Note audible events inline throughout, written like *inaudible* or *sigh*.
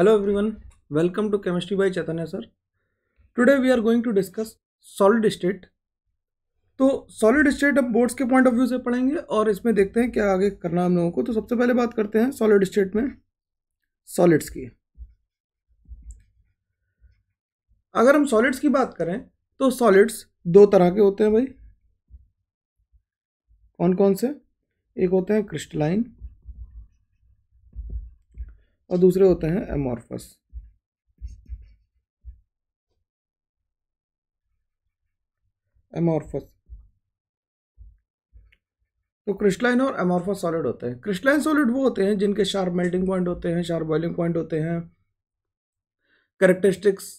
Hello everyone welcome to chemistry by Chaitanya sir today we are going to discuss solid state तो solid state अब boards के point of view से पढ़ेंगे और इसमें देखते हैं क्या आगे करना हम लोगों को तो सबसे पहले बात करते हैं सॉलिड स्टेट में सॉलिड्स की अगर हम सॉलिड्स की बात करें तो सॉलिड्स दो तरह के होते हैं भाई कौन कौन से एक होते हैं क्रिस्टलाइन और दूसरे होते हैं एमॉर्फस एमॉर्फस तो क्रिस्टलाइन और एमॉर्फस सॉलिड होते हैं क्रिस्टलाइन सॉलिड वो होते हैं जिनके शार्प मेल्टिंग पॉइंट होते हैं शार्प बॉइलिंग पॉइंट होते हैं करेक्टरिस्टिक्स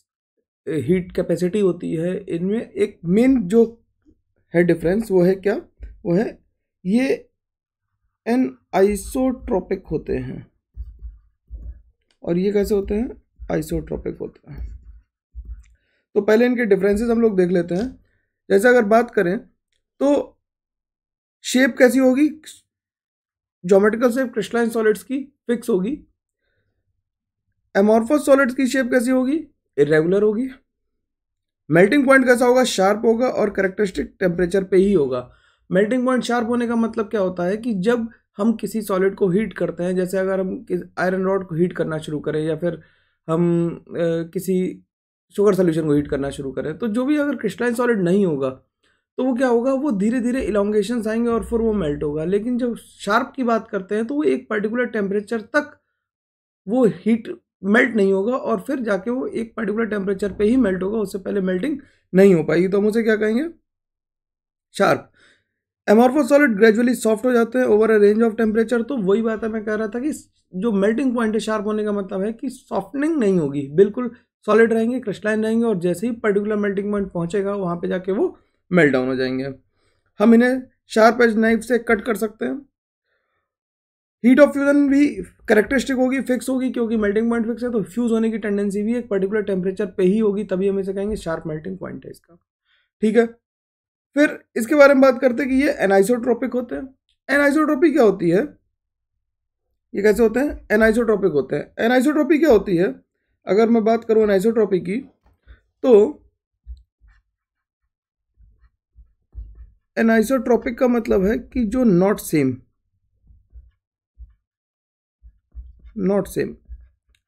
हीट कैपेसिटी होती है इनमें एक मेन जो है डिफरेंस वो है क्या वो है ये एन आइसोट्रोपिक होते हैं और ये कैसे होते हैं आइसोट्रॉपिक होते हैं तो पहले इनके डिफरेंसेस हम लोग देख लेते हैं जैसे अगर बात करें तो शेप कैसी होगी जोमेट्रिकल शेप क्रिस्टलाइन सॉलिड्स की फिक्स होगी एमोरफस सॉलिड्स की शेप कैसी होगी इरेगुलर होगी मेल्टिंग पॉइंट कैसा होगा शार्प होगा और करेक्टरिस्टिक टेम्परेचर पे ही होगा मेल्टिंग पॉइंट शार्प होने का मतलब क्या होता है कि जब हम किसी सॉलिड को हीट करते हैं जैसे अगर हम आयरन रॉड को हीट करना शुरू करें या फिर हम ए, किसी शुगर सोल्यूशन को हीट करना शुरू करें तो जो भी अगर क्रिस्टलाइन सॉलिड नहीं होगा तो वो क्या होगा वो धीरे धीरे इलांगेशन आएंगे और फिर वो मेल्ट होगा लेकिन जब शार्प की बात करते हैं तो वो एक पर्टिकुलर टेम्परेचर तक वो हीट मेल्ट नहीं होगा और फिर जाके वो एक पर्टिकुलर टेम्परेचर पे ही मेल्ट होगा उससे पहले मेल्टिंग नहीं हो पाएगी तो हम उसे क्या कहेंगे sharp amorphous solid gradually soft हो जाते हैं over a range of temperature तो वही बात है मैं कह रहा था कि जो मेल्टिंग पॉइंट है शार्प होने का मतलब है कि सॉफ्टनिंग नहीं होगी बिल्कुल सॉलिड रहेंगे क्रिस्टलाइन रहेंगे और जैसे ही पर्टिकुलर मेल्टिंग पॉइंट पहुंचेगा वहाँ पे जाके वो मेल्ट डाउन हो जाएंगे हम इन्हें शार्प एज नाइफ से कट कर सकते हैं हीट ऑफ फ्यूजन भी करेक्टरिस्टिक होगी फिक्स होगी क्योंकि मेल्टिंग पॉइंट फिक्स है तो फ्यूज़ होने की टेंडेंसी भी एक पर्टिकुलर टेम्परेचर पे ही होगी तभी हम इसे कहेंगे शार्प मेल्टिंग पॉइंट है इसका ठीक है फिर इसके बारे में बात करते हैं कि ये एनाइसोट्रोपिक होते हैं एनाइसोट्रोपी क्या होती है ये कैसे होते हैं एनाइसोट्रोपिक होते हैं एनाइसोट्रोपी क्या होती है अगर मैं बात करूं एनाइसोट्रोपी की तो एनाइसोट्रोपिक का मतलब है कि जो not same not same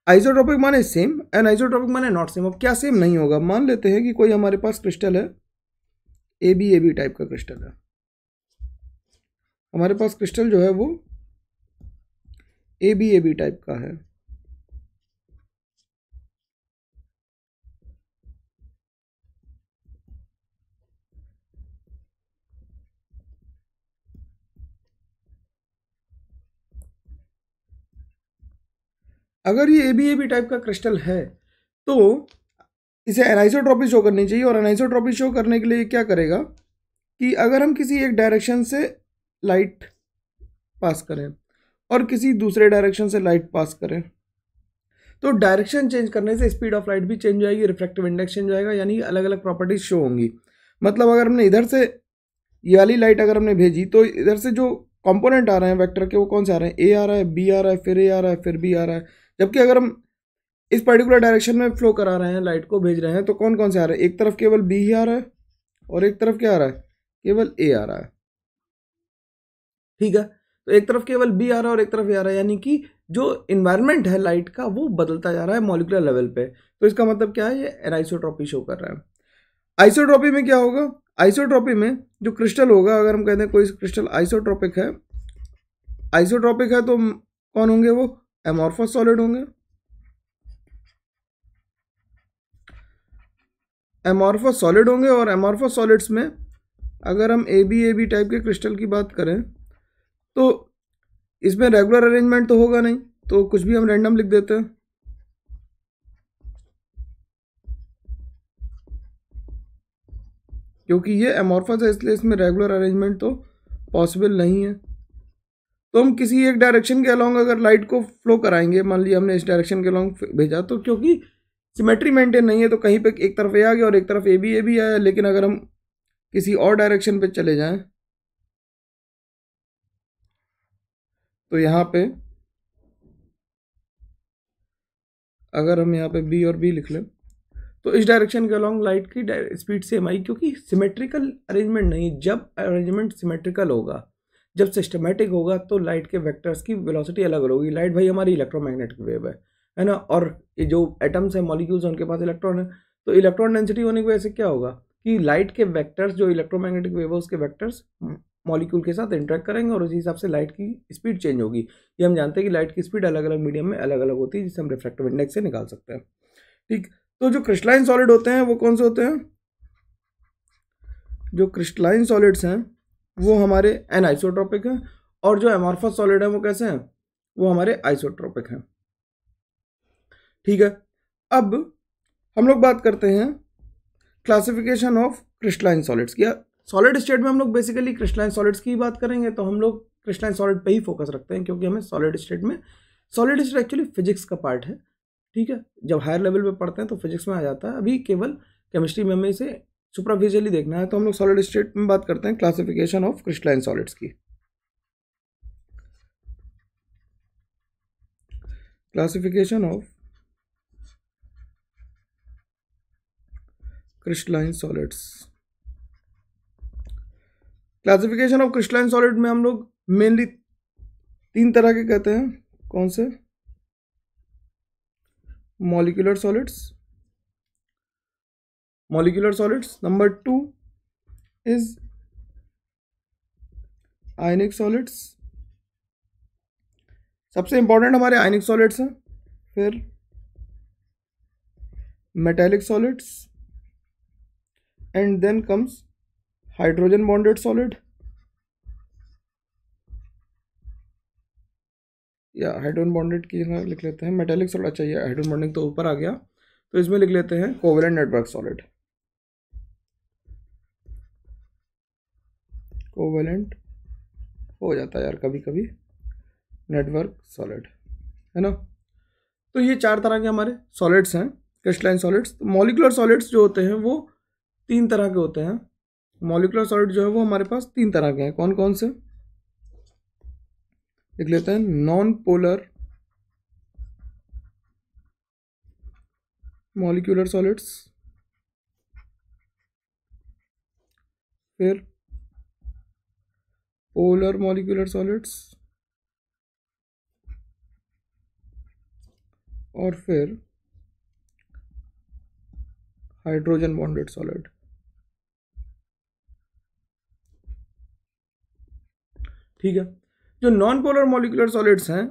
isotropic माने सेम एनाइसोट्रोपिक माने नॉट सेम अब क्या सेम नहीं होगा मान लेते हैं कि कोई हमारे पास क्रिस्टल है A B A B type का क्रिस्टल है हमारे पास क्रिस्टल जो है वो A B A B type का है अगर ये A B A B type का क्रिस्टल है तो इसे एनाइसोट्रॉपी शो करनी चाहिए और एनाइसोट्रॉपी शो करने के लिए क्या करेगा कि अगर हम किसी एक डायरेक्शन से लाइट पास करें और किसी दूसरे डायरेक्शन से लाइट पास करें तो डायरेक्शन चेंज करने से स्पीड ऑफ लाइट भी चेंज जाएगी रिफ्लेक्टिव इंडेक्स चेंज जाएगा यानी अलग अलग प्रॉपर्टीज शो होंगी मतलब अगर हमने इधर से ये वाली लाइट अगर हमने भेजी तो इधर से जो कंपोनेंट आ रहे हैं वेक्टर के वो कौन से आ रहे हैं ए आ रहा है बी आ रहा है फिर ए आ रहा है फिर बी आ रहा है जबकि अगर हम इस पर्टिकुलर डायरेक्शन में फ्लो करा रहे हैं लाइट को भेज रहे हैं तो कौन कौन से आ रहे हैं एक तरफ केवल बी ही आ रहा है और एक तरफ क्या आ रहा है केवल ए आ रहा है ठीक है तो एक तरफ केवल बी आ रहा है और एक तरफ ए आ रहा है यानी कि जो इन्वायरमेंट है लाइट का वो बदलता जा रहा है मॉलिकुलर लेवल पे तो इसका मतलब क्या है ये एनाइसोट्रॉपी शो कर रहा है आइसोट्रॉपी में क्या होगा आइसोट्रॉपी में जो क्रिस्टल होगा अगर हम कहते हैं कोई क्रिस्टल आइसोट्रॉपिक है आइसोट्रॉपिक है तो कौन होंगे वो एमोर्फस सॉलिड होंगे एमॉर्फो सॉलिड होंगे और एमॉर्फो सॉलिड्स में अगर हम A B A B type के क्रिस्टल की बात करें तो इसमें रेगुलर अरेंजमेंट तो होगा नहीं तो कुछ भी हम रैंडम लिख देते हैं क्योंकि ये एमॉर्फस है इसलिए इसमें रेगुलर अरेंजमेंट तो पॉसिबल नहीं है तो हम किसी एक डायरेक्शन के अलॉन्ग अगर लाइट को फ्लो कराएंगे मान लिया हमने इस डायरेक्शन के अलॉन्ग भेजा तो क्योंकि सिमेट्री मेंटेन नहीं है तो कहीं पे एक तरफ ए आ गया और एक तरफ ए बी ए भी आया लेकिन अगर हम किसी और डायरेक्शन पे चले जाएं तो यहाँ पे अगर हम यहाँ पे बी और बी लिख लें तो इस डायरेक्शन के अलॉन्ग लाइट की स्पीड सेम आई क्योंकि सिमेट्रिकल अरेंजमेंट नहीं जब अरेंजमेंट सिमेट्रिकल होगा जब सिस्टमेटिक होगा तो लाइट के वेक्टर्स की वेलोसिटी अलग अलग होगी लाइट भाई हमारी इलेक्ट्रोमैग्नेटिक वेव है है ना और ये जो एटम्स हैं मॉलिक्यूल्स हैं उनके पास इलेक्ट्रॉन है तो इलेक्ट्रॉन डेंसिटी होने की वजह से क्या होगा कि लाइट के वेक्टर्स जो इलेक्ट्रोमैग्नेटिक वेव है उसके वेक्टर्स मॉलिक्यूल के साथ इंटरेक्ट करेंगे और उसी हिसाब से लाइट की स्पीड चेंज होगी ये हम जानते हैं कि लाइट की स्पीड अलग अलग मीडियम में अलग अलग होती है जिसे हम रिफ्लेक्टिव इंडेक्स से निकाल सकते हैं ठीक तो जो क्रिस्टलाइन सॉलिड होते हैं वो कौन से होते हैं जो क्रिस्टलाइन सॉलिड्स हैं वो हमारे एन आइसोट्रॉपिक हैं और जो एमॉर्फस सॉलिड हैं वो कैसे हैं वो हमारे आइसोट्रॉपिक हैं ठीक है अब हम लोग बात करते हैं क्लासिफिकेशन ऑफ क्रिस्टलाइन सॉलिड्स की सॉलिड स्टेट में हम लोग बेसिकली क्रिस्टलाइन सॉलिड्स की बात करेंगे तो हम लोग क्रिस्टलाइन सॉलिड पे ही फोकस रखते हैं क्योंकि हमें सॉलिड स्टेट में सॉलिड स्टेट एक्चुअली फिजिक्स का पार्ट है ठीक है जब हायर लेवल पे पढ़ते हैं तो फिजिक्स में आ जाता है अभी केवल केमिस्ट्री में हमें इसे सुपरफिशियली देखना है तो हम लोग सॉलिड स्टेट में बात करते हैं क्लासिफिकेशन ऑफ क्रिस्टलाइन सॉलिड्स की classification of crystalline solids classification of crystalline solid में हम लोग मेनली तीन तरह के कहते हैं कौन से molecular solids molecular solids number two is ionic solids सबसे इंपॉर्टेंट हमारे आयनिक सॉलिड्स हैं फिर metallic solids and then comes hydrogen bonded solid या हाइड्रोजन बॉन्डेड की जगह लिख लेते हैं मेटेलिक सॉलिड अच्छा यह हाइड्रोजन बॉन्डिंग तो ऊपर आ गया तो इसमें लिख लेते हैं कोवेलेंट नेटवर्क सॉलिड कोवेलेंट हो जाता है यार कभी कभी नेटवर्क सॉलिड है ना तो ये चार तरह के हमारे सॉलिड्स हैं क्रिस्टलाइन सॉलिड्स तो मॉलिकुलर सॉलिड्स जो होते हैं वो तीन तरह के होते हैं मॉलिकुलर सॉलिड जो है वो हमारे पास तीन तरह के हैं कौन कौन से लिख लेते हैं नॉन पोलर मॉलिक्यूलर सॉलिड्स फिर पोलर मॉलिक्यूलर सॉलिड्स और फिर हाइड्रोजन बॉन्डेड सॉलिड ठीक है जो नॉन पोलर मोलिकुलर सॉलिड्स हैं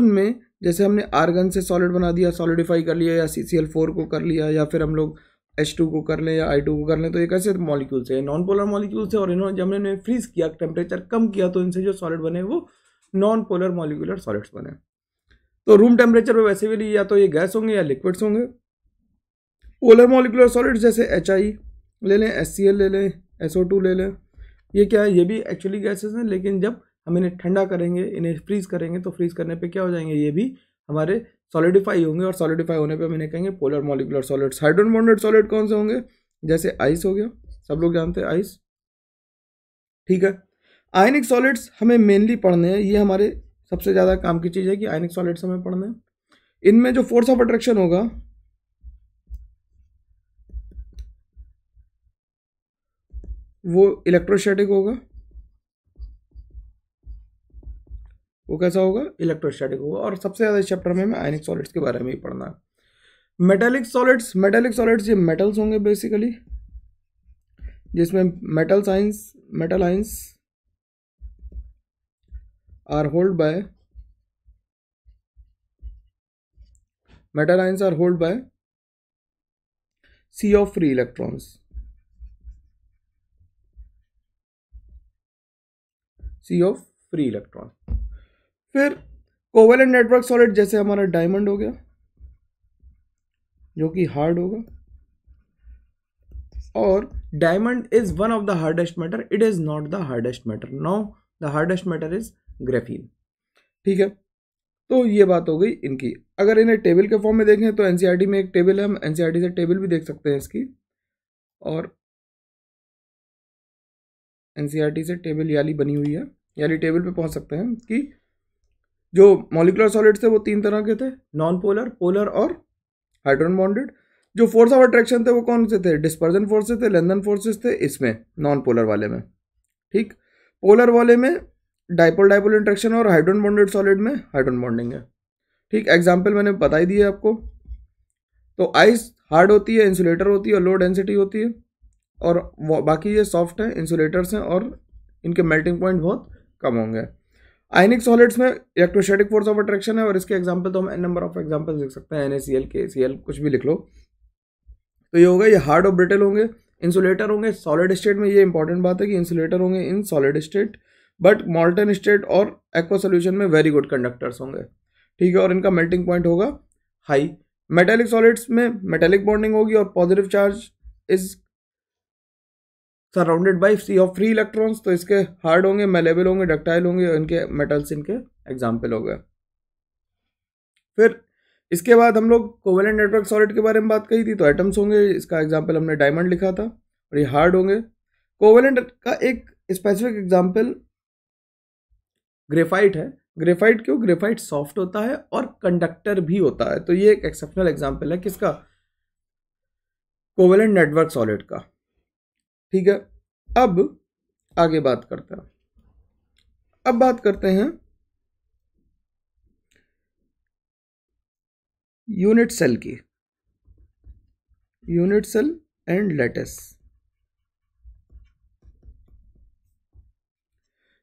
उनमें जैसे हमने आर्गन से सॉलिड बना दिया सॉलिडिफाई कर लिया या सी सी एल फोर को कर लिया या फिर हम लोग एच टू को कर लें या आई टू को कर लें तो ये कैसे मॉलिक्यूल्स है नॉन पोलर मॉलिक्यूल्स है और इन्होंने जब हमने फ्रीज किया टेम्परेचर कम किया तो इनसे जो सॉलिड बने वो नॉन पोलर मॉलिकुलर सॉलिड्स बने तो रूम टेम्परेचर पर वैसे भी या तो ये गैस होंगे या लिक्विड्स होंगे पोलर मॉलिकुलर सॉलिड्स जैसे एच आई ले लें एस सी एल ले लें एस ओ टू ले लें ये क्या है ये भी एक्चुअली गैसेज हैं लेकिन जब हम इन्हें ठंडा करेंगे इन्हें फ्रीज़ करेंगे तो फ्रीज़ करने पे क्या हो जाएंगे ये भी हमारे सॉलिडिफाई होंगे और सॉलिडिफाई होने पे हम इन्हें कहेंगे polar molecular solids hydrogen bonded solid कौन से होंगे जैसे आइस हो गया सब लोग जानते हैं आइस ठीक है आयनिक सॉलिड्स हमें मेनली पढ़ने हैं ये हमारे सबसे ज़्यादा काम की चीज़ है कि आयनिक सॉलिड्स हमें पढ़ने हैं इनमें जो फोर्स ऑफ अट्रैक्शन होगा वो इलेक्ट्रोस्टैटिक होगा वो कैसा होगा इलेक्ट्रोस्टैटिक होगा और सबसे ज़्यादा इस चैप्टर में हमें आयनिक सॉलिड्स के बारे में ही पढ़ना है मेटेलिक सॉलिड्स मेटेलिक सॉलिड्स ये मेटल्स होंगे बेसिकली जिसमें metal science metal ions are hold by metal ions are hold by sea of free electrons sea of free electron फिर कोवेलेंट नेटवर्क सॉलिड जैसे हमारा डायमंड हो गया जो कि हार्ड होगा और diamond is one of the hardest matter it is not the hardest matter now the hardest matter is graphene ठीक है तो ये बात हो गई इनकी अगर इन्हें टेबल के फॉर्म में देखें तो एनसीईआरटी में एक टेबल है हम एनसीईआरटी से टेबल भी देख सकते हैं इसकी और एनसीईआरटी से टेबल याली बनी हुई है याली टेबल पे पहुंच सकते हैं कि जो मॉलिकुलर सॉलिड्स थे वो तीन तरह के थे नॉन पोलर पोलर और हाइड्रोन बॉन्डेड जो फोर्स ऑफ अट्रैक्शन थे वो कौन से थे डिस्पर्जन फोर्सेस थे लेंदन फोर्सेस थे इसमें नॉन पोलर वाले में ठीक पोलर वाले में डाइपोल डाइपोल इंट्रैक्शन और हाइड्रोन बॉन्डेड सॉलिड में हाइड्रोन बॉन्डिंग है ठीक एग्जाम्पल मैंने बता ही है आपको तो आइस हार्ड होती है इंसुलेटर होती है और लो डेंसिटी होती है और बाकी ये सॉफ्ट हैं इंसुलेटर्स हैं और इनके मेल्टिंग पॉइंट बहुत कम होंगे आइनिक सॉलिड्स में इलेक्ट्रोस्टैटिक फोर्स ऑफ अट्रैक्शन है और इसके एग्जाम्पल तो हम एन नंबर ऑफ एग्जाम्पल लिख सकते हैं एन ए सी एल के सी एल कुछ भी लिख लो तो ये होगा ये हार्ड और ब्रिटल होंगे इंसुलेटर होंगे सॉलिड स्टेट में ये इंपॉर्टेंट बात है कि इंसुलेटर होंगे in solid state but molten state और एक्वा सोल्यूशन में वेरी गुड कंडक्टर्स होंगे ठीक है और इनका मेल्टिंग पॉइंट होगा हाई मेटेलिक सॉलिड्स में मेटेलिक बॉन्डिंग होगी और positive charge is surrounded by sea of free electrons तो इसके हार्ड होंगे मेलेबल होंगे डक्टाइल होंगे इनके मेटल्स इनके एग्जाम्पल हो गए फिर इसके बाद हम लोग कोवेलेंट नेटवर्क सॉलिड के बारे में बात कही थी तो एटम्स होंगे इसका एग्जाम्पल हमने डायमंड लिखा था और ये हार्ड होंगे कोवेलेंट का एक स्पेसिफिक एग्जाम्पल ग्रेफाइट है ग्रेफाइट क्यों ग्रेफाइट सॉफ्ट होता है और कंडक्टर भी होता है तो ये एक एक्सेप्शनल एग्जाम्पल है किसका कोवेलेंट नेटवर्क सॉलिड का ठीक है अब आगे बात करते हैं अब बात करते हैं यूनिट सेल की unit cell and lattice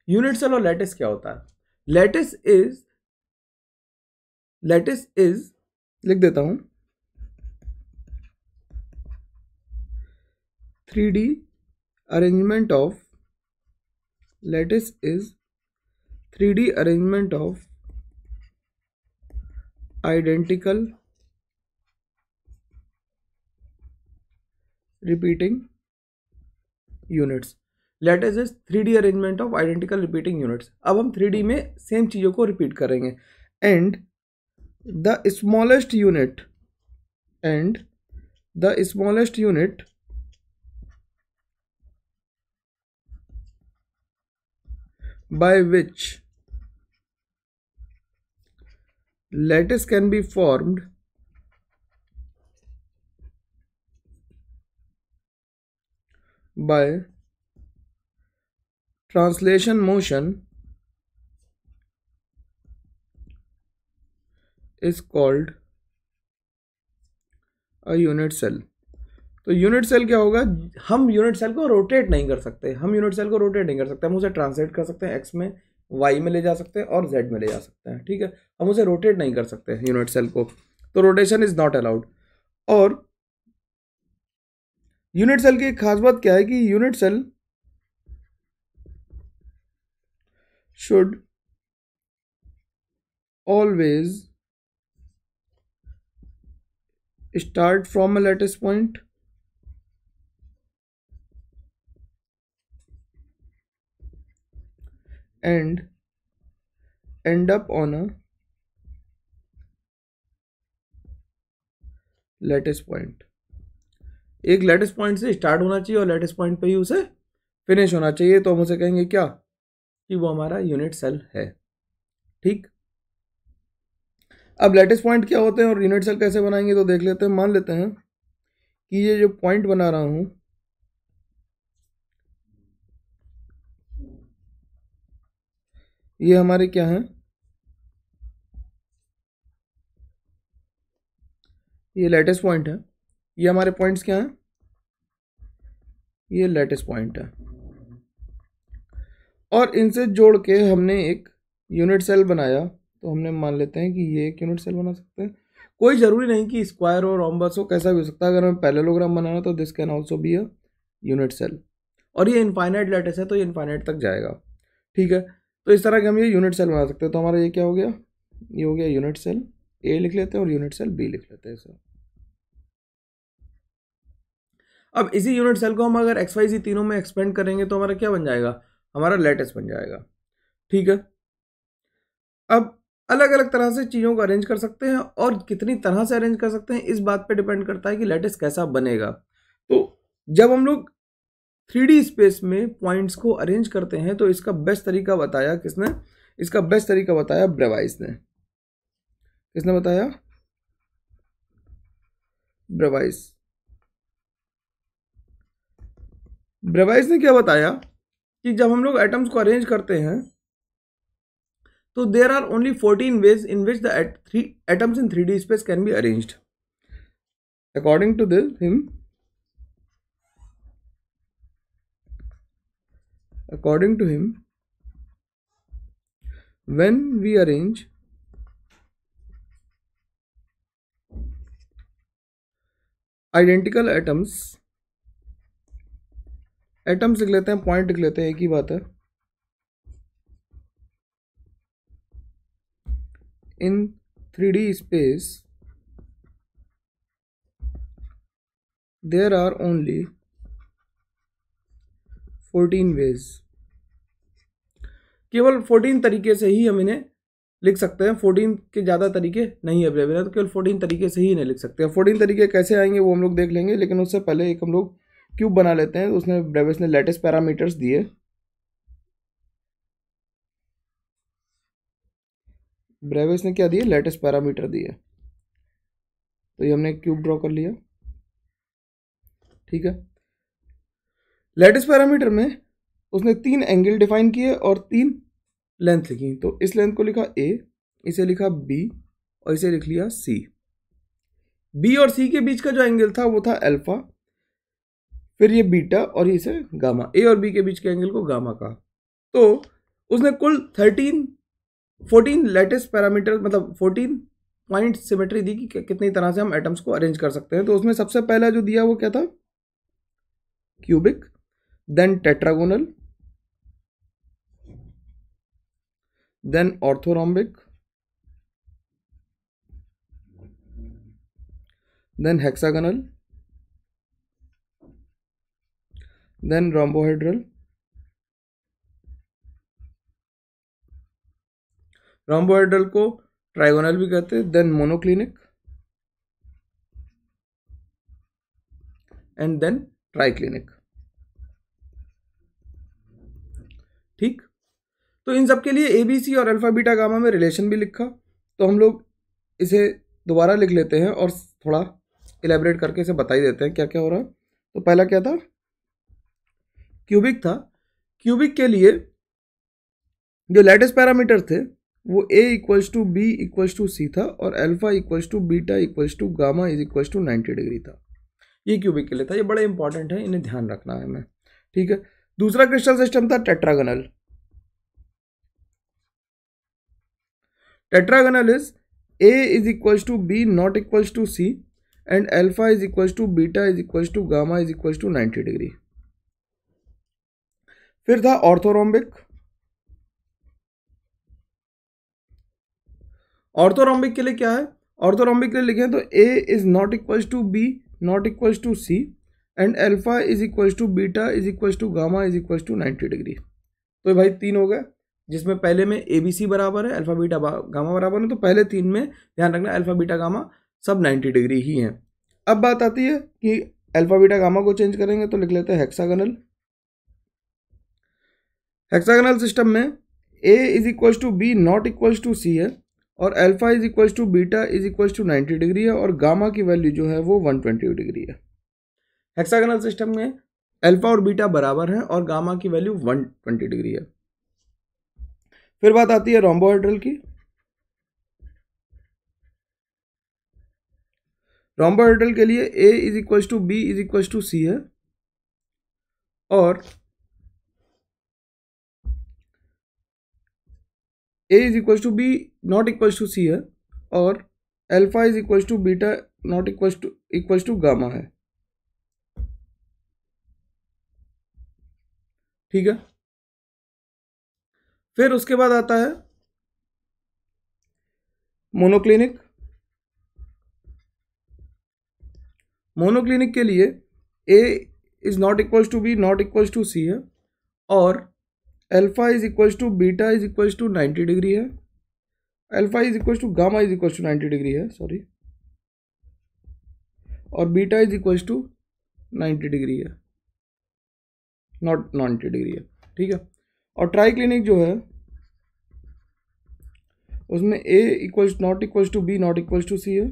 unit cell और लेटेस क्या होता है लेटेस इज लेटेस इज लिख देता हूं three D of of is three D arrangement of identical repeating units lattice is three D arrangement of identical repeating units अब हम three D में सेम चीज़ों को रिपीट करेंगे and the smallest unit and the smallest unit by which lattice can be formed by translation motion is called a unit cell. तो unit cell क्या होगा हम यूनिट सेल को रोटेट नहीं कर सकते हम यूनिट सेल को रोटेट नहीं कर सकते हम उसे ट्रांसलेट कर सकते हैं एक्स में वाई में ले जा सकते हैं और जेड में ले जा सकते हैं ठीक है हम उसे रोटेट नहीं कर सकते यूनिट सेल को तो रोटेशन इज़ नॉट अलाउड और यूनिट सेल की एक खास बात क्या है कि unit cell should always start from a lattice point and end up on a lattice point एक लेटेस्ट पॉइंट से स्टार्ट होना चाहिए और लेटेस्ट पॉइंट पे ही उसे फिनिश होना चाहिए तो हम उसे कहेंगे क्या कि वो हमारा यूनिट सेल है ठीक अब लेटेस्ट पॉइंट क्या होते हैं और यूनिट सेल कैसे बनाएंगे तो देख लेते हैं मान लेते हैं कि ये जो पॉइंट बना रहा हूँ ये हमारे क्या हैं ये लेटेस्ट पॉइंट है ये हमारे पॉइंट्स क्या हैं ये लेटेस्ट पॉइंट है और इनसे जोड़ के हमने एक यूनिट सेल बनाया तो हमने मान लेते हैं कि ये एक यूनिट सेल बना सकते हैं कोई ज़रूरी नहीं कि स्क्वायर और ऑम्बस हो कैसा भी हो सकता है अगर हमें पैरेलोग्राम बनाना तो this can also be a unit cell और ये इनफाइनाइट लेटेस्ट है तो ये इनफाइनाइट तक जाएगा ठीक है तो इस तरह के हम ये यूनिट सेल बना सकते हैं तो हमारा ये क्या हो गया ये हो गया यूनिट सेल ए लिख लेते हैं और यूनिट सेल बी लिख लेते हैं सर अब इसी यूनिट सेल को हम अगर एक्स वाई जी तीनों में एक्सपेंड करेंगे तो हमारा क्या बन जाएगा हमारा लेटेस्ट बन जाएगा ठीक है अब अलग अलग तरह से चीज़ों को अरेंज कर सकते हैं और कितनी तरह से अरेंज कर सकते हैं इस बात पे डिपेंड करता है कि लेटेस्ट कैसा बनेगा तो जब हम लोग थ्री स्पेस में पॉइंट्स को अरेंज करते हैं तो इसका बेस्ट तरीका बताया किसने इसका बेस्ट तरीका बताया ब्रेवाइस ने किसने बताया ब्रेवाइस ब्रेवाइस ने क्या बताया कि जब हम लोग एटम्स को अरेंज करते हैं तो there are only fourteen ways in which the atoms in three D space can be arranged according to this him according to him when we arrange identical atoms atoms लिख लेते हैं point लिख लेते हैं एक ही बात है in three D space there are only fourteen ways केवल फोर्टीन तरीके से ही हम इन्हें लिख सकते हैं फोर्टीन के ज़्यादा तरीके नहीं अवेलेबल है तो केवल फोर्टीन तरीके से ही इन्हें लिख सकते हैं फोर्टीन तरीके कैसे आएंगे वो हम लोग देख लेंगे लेकिन उससे पहले एक हम लोग क्यूब बना लेते हैं उसने ब्रेविस ने लेटेस्ट पैरामीटर्स दिए ब्रेविस ने क्या दिए लेटेस्ट पैरामीटर दिए तो ये हमने क्यूब ड्रॉ कर लिया ठीक है लेटेस्ट पैरामीटर में उसने तीन एंगल डिफाइन किए और तीन लेंथ लिखी तो इस लेंथ को लिखा ए इसे लिखा बी और इसे लिख लिया सी बी और सी के बीच का जो एंगल था वो था अल्फा फिर ये बीटा और ये इसे गामा ए और बी के बीच के एंगल को गामा कहा तो उसने कुल थर्टीन फोर्टीन लेटेस्ट पैरामीटर मतलब फोर्टीन पॉइंट सिमेट्री दी कि कितनी तरह से हम एटम्स को अरेंज कर सकते हैं तो उसमें सबसे पहला जो दिया वो क्या था cubic then tetragonal then orthorhombic then hexagonal then rhombohedral rhombohedral को ट्राइगोनल भी कहते हैं then monoclinic and then triclinic तो इन सब के लिए ए बी सी और अल्फ़ा बीटा गामा में रिलेशन भी लिखा तो हम लोग इसे दोबारा लिख लेते हैं और थोड़ा इलेबरेट करके इसे बताई देते हैं क्या क्या हो रहा है तो पहला क्या था क्यूबिक था क्यूबिक के लिए जो लेटेस्ट पैरामीटर थे वो A equals to B equals to C था और alpha equals to beta equals to gamma is equals to ninety degree था ये क्यूबिक के लिए था ये बड़ा इंपॉर्टेंट है इन्हें ध्यान रखना है हमें ठीक है दूसरा क्रिस्टल सिस्टम था tetragonal tetragonal is a is equals to b not equals to c and alpha is equals to beta is equals to gamma is equals to 90 degree फिर था ऑर्थोरोम्बिक ऑर्थोरोम्बिक के लिए क्या है ऑर्थोरोम्बिक के लिए लिखे तो ए is not equals to B not equals to C and alpha is equals to beta is equals to gamma is equals to ninety degree तो भाई तीन हो गए जिसमें पहले में ए बी सी बराबर है अल्फा बीटा गामा बराबर है तो पहले तीन में ध्यान रखना अल्फा बीटा गामा सब 90 डिग्री ही हैं अब बात आती है कि अल्फा बीटा गामा को चेंज करेंगे तो लिख लेते हैं हेक्सागनल हेक्सागनल सिस्टम में A is equals to B not equals to C है और alpha is equals to beta is equals to 90 degree है और गामा की वैल्यू जो है वो 120 डिग्री है हेक्सागनल सिस्टम में अल्फा और बीटा बराबर हैं और गामा की वैल्यू 120 डिग्री है फिर बात आती है रोम्बोहाइड्रल की रोम्बोहाइड्रल के लिए A is equals to B is equals to C है और ए is equal to B not equal to C है और alpha is equal to beta not equal to equal to gamma है ठीक है फिर उसके बाद आता है मोनोक्लिनिक मोनोक्लिनिक के लिए A is not equals to B not equals to C है और alpha is equals to beta is equals to ninety degree है alpha is equals to gamma is equals to ninety degree है sorry और beta is equals to ninety degree है not ninety degree है ठीक है और ट्राई क्लिनिक जो है उसमें A equals not equals to B not equals to C है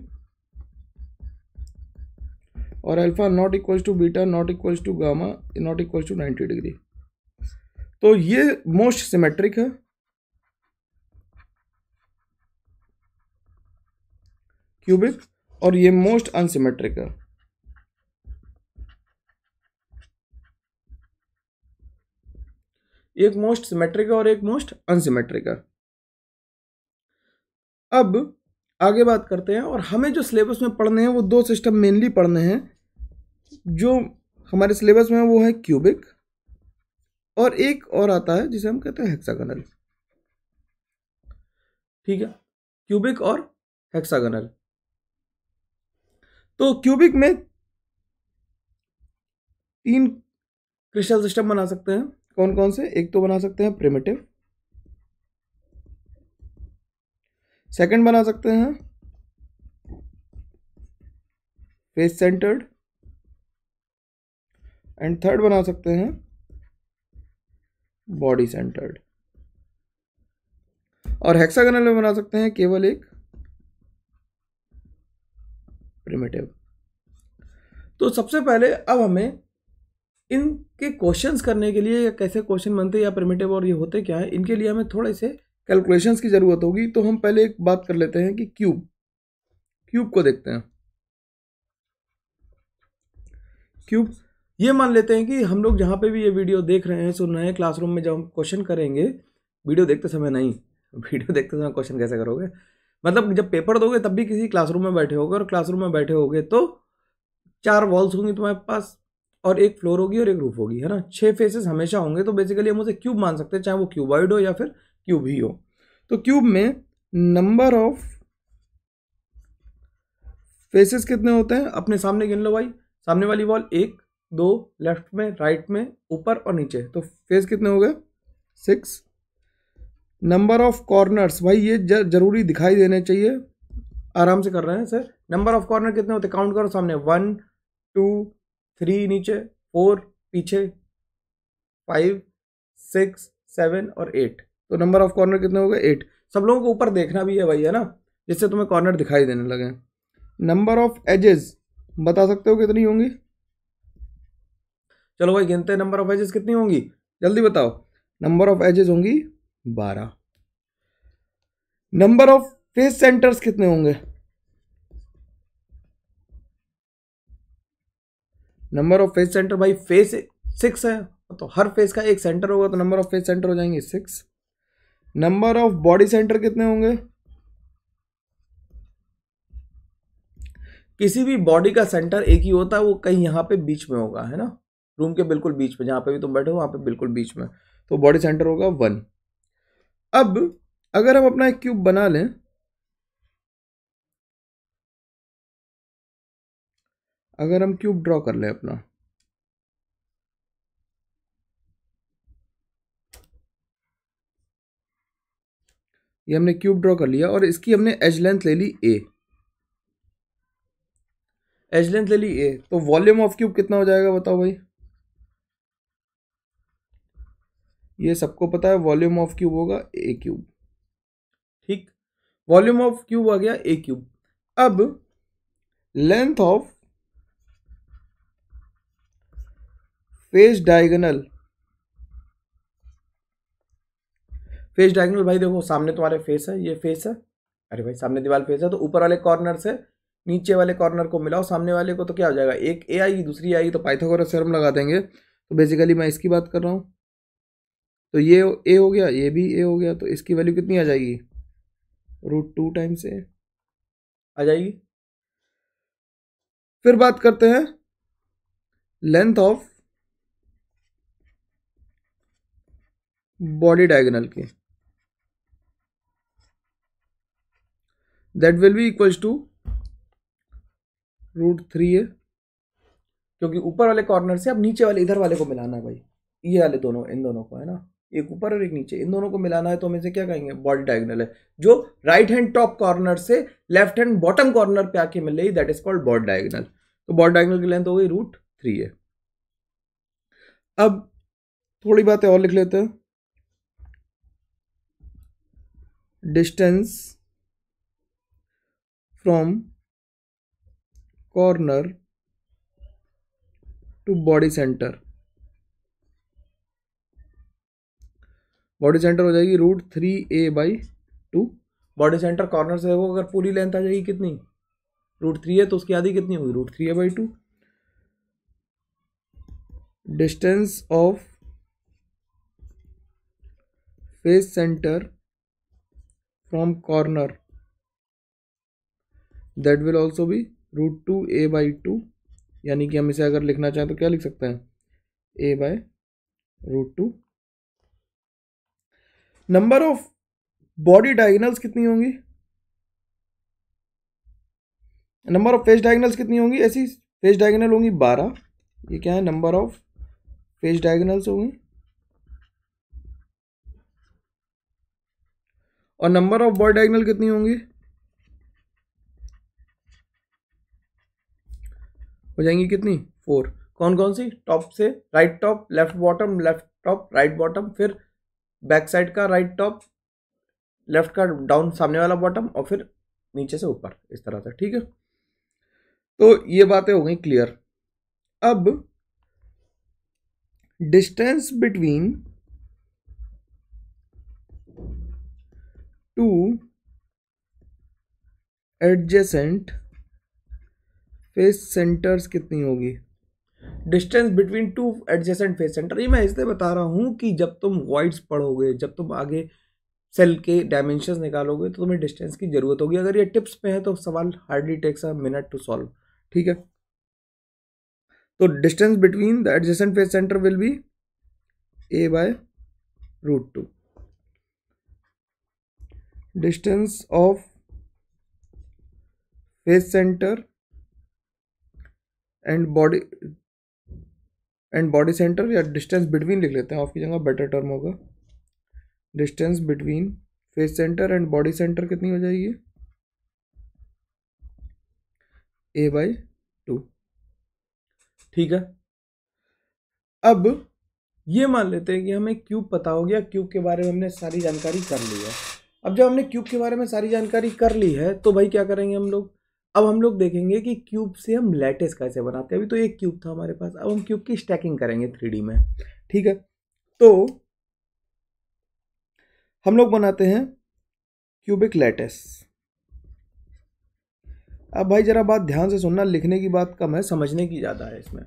और alpha not equals to beta not equals to gamma not equals to ninety degree तो ये मोस्ट सिमेट्रिक है क्यूबिक और ये मोस्ट अनसिमेट्रिक है एक मोस्ट सिमेट्रिक है और एक मोस्ट अनसिमेट्रिक है अब आगे बात करते हैं और हमें जो सिलेबस में पढ़ने हैं वो दो सिस्टम मेनली पढ़ने हैं जो हमारे सिलेबस में वो है क्यूबिक और एक और आता है जिसे हम कहते हैं हेक्सागोनल ठीक है क्यूबिक और हेक्सागोनल तो क्यूबिक में तीन क्रिस्टल सिस्टम बना सकते हैं कौन कौन से एक तो बना सकते हैं प्रिमेटिव सेकंड बना सकते हैं फेस सेंटर्ड एंड थर्ड बना सकते हैं बॉडी सेंटर्ड और हेक्सागनल में बना सकते हैं केवल एक प्रिमेटिव तो सबसे पहले अब हमें इनके क्वेश्चंस करने के लिए या कैसे क्वेश्चन बनते या प्रिमेटिव और ये होते क्या है इनके लिए हमें थोड़े से कैलकुलेशंस की ज़रूरत होगी तो हम पहले एक बात कर लेते हैं कि क्यूब क्यूब को देखते हैं क्यूब ये मान लेते हैं कि हम लोग जहाँ पे भी ये वीडियो देख रहे हैं सो नए क्लासरूम में जब हम क्वेश्चन करेंगे वीडियो देखते समय नहीं वीडियो *laughs* देखते समय क्वेश्चन कैसे करोगे मतलब जब पेपर दोगे तब भी किसी क्लासरूम में बैठे होगे और क्लासरूम में बैठे होगे तो चार वॉल्स होंगी तुम्हारे पास और एक फ्लोर होगी और एक रूफ होगी है ना छः फेसेस हमेशा होंगे तो बेसिकली हम उसे क्यूब मान सकते हैं चाहे वो क्यूबाइड हो या फिर क्यूब ही हो तो क्यूब में नंबर ऑफ फेसेस कितने होते हैं अपने सामने गिन लो भाई सामने वाली वॉल एक दो लेफ्ट में राइट में ऊपर और नीचे तो फेस कितने हो गए सिक्स नंबर ऑफ कॉर्नर्स भाई ये जरूरी दिखाई देने चाहिए आराम से कर रहे हैं सर नंबर ऑफ कॉर्नर कितने होते काउंट करो सामने वन टू थ्री नीचे फोर पीछे फाइव सिक्स सेवन और एट तो नंबर ऑफ कॉर्नर कितने हो गए एट सब लोगों को ऊपर देखना भी है भाई है ना जिससे तुम्हें कॉर्नर दिखाई देने लगे नंबर ऑफ एजेस बता सकते हो कितनी होंगी चलो भाई गिनते हैं नंबर ऑफ एजेस कितनी होंगी जल्दी बताओ नंबर ऑफ एजेस होंगी बारह नंबर ऑफ फेस सेंटर्स कितने होंगे नंबर ऑफ फेस सेंटर भाई फेस सिक्स है तो हर फेस का एक सेंटर होगा तो नंबर ऑफ फेस सेंटर हो जाएंगे six number of body center कितने होंगे किसी भी बॉडी का सेंटर एक ही होता है वो कहीं यहाँ पे बीच में होगा है ना रूम के बिल्कुल बीच में जहाँ पे भी तुम बैठे हो वहाँ पे बिल्कुल बीच में तो बॉडी सेंटर होगा वन अब अगर हम अपना एक क्यूब बना लें अगर हम क्यूब ड्रॉ कर लें अपना ये हमने क्यूब ड्रॉ कर लिया और इसकी हमने एज लेंथ ले ली ए एज लेंथ ले ली ए तो वॉल्यूम ऑफ क्यूब कितना हो जाएगा बताओ भाई ये सबको पता है वॉल्यूम ऑफ क्यूब होगा ए क्यूब ठीक वॉल्यूम ऑफ क्यूब आ गया ए क्यूब अब length of face diagonal face diagonal भाई देखो सामने तुम्हारे फेस है ये फेस है अरे भाई सामने दीवार फेस है तो ऊपर वाले कॉर्नर से नीचे वाले कॉर्नर को मिलाओ सामने वाले को तो क्या हो जाएगा एक ए आएगी दूसरी आएगी तो पाइथागोरस सेरम लगा देंगे तो बेसिकली मैं इसकी बात कर रहा हूँ तो ये ए हो गया ये भी ए हो गया तो इसकी वैल्यू कितनी आ जाएगी रूट टू टाइम्स ए आ जाएगी फिर बात करते हैं लेंथ ऑफ बॉडी डायगोनल की that will be equals to root three A क्योंकि ऊपर वाले कॉर्नर से अब नीचे वाले इधर वाले को मिलाना है भाई ये वाले दोनों इन दोनों को है ना एक ऊपर और एक नीचे इन दोनों को मिलाना है तो हमें से क्या कहेंगे बॉडी डायगनल है जो राइट हैंड टॉप कॉर्नर से लेफ्ट हैंड बॉटम कॉर्नर पे आके मिल रही that is called body diagonal तो बॉड डायगनल की लेंथ हो गई रूट थ्री है अब थोड़ी बातें और लिख लेते हैं distance from corner to body center body centre हो जाएगी root three a by two body centre corner से देखो अगर पूरी लेंथ आ जाएगी कितनी रूट थ्री है तो उसकी आधी कितनी होगी root three a by two distance of face centre from corner that will also भी root two a by two यानी कि हम इसे अगर लिखना चाहें तो क्या लिख सकते हैं a by root two number of body diagonals कितनी होंगी नंबर ऑफ फेस डायगनल्स कितनी होंगी ऐसी फेस डायगनल होंगी बारह ये क्या है नंबर ऑफ फेस डायगनल्स होंगी और नंबर ऑफ बॉडी डायगनल कितनी होंगी हो जाएंगी कितनी फोर कौन कौन सी टॉप से right top left bottom left top right bottom फिर बैक साइड का राइट टॉप लेफ्ट का डाउन सामने वाला बॉटम और फिर नीचे से ऊपर इस तरह से ठीक है तो ये बातें हो गई क्लियर अब distance between two adjacent face centres कितनी होगी distance between two adjacent face centre ये मैं इसलिए बता रहा हूँ कि जब तुम वाइड्स पढ़ोगे जब तुम आगे सेल के डायमेंशन निकालोगे तो तुम्हें डिस्टेंस की ज़रूरत होगी अगर ये टिप्स पे है तो सवाल hardly takes a minute to solve ठीक है तो distance between the adjacent face centre will be a by root two distance of face centre and body and body centre या डिस्टेंस बिटवीन लिख लेते हैं ऑफ की जगह बेटर टर्म होगा distance between face centre and body centre कितनी हो जाएगी ए बाई टू ठीक है अब ये मान लेते हैं कि हमें क्यूब पता हो गया क्यूब के बारे में हमने सारी जानकारी कर ली है अब जब हमने क्यूब के बारे में सारी जानकारी कर ली है तो भाई क्या करेंगे हम लोग अब हम लोग देखेंगे कि क्यूब से हम लेटेस कैसे बनाते हैं अभी तो एक क्यूब था हमारे पास अब हम क्यूब की स्टैकिंग करेंगे थ्री में ठीक है तो हम लोग बनाते हैं क्यूबिक लेटेस अब भाई जरा बात ध्यान से सुनना लिखने की बात कम है समझने की ज़्यादा है इसमें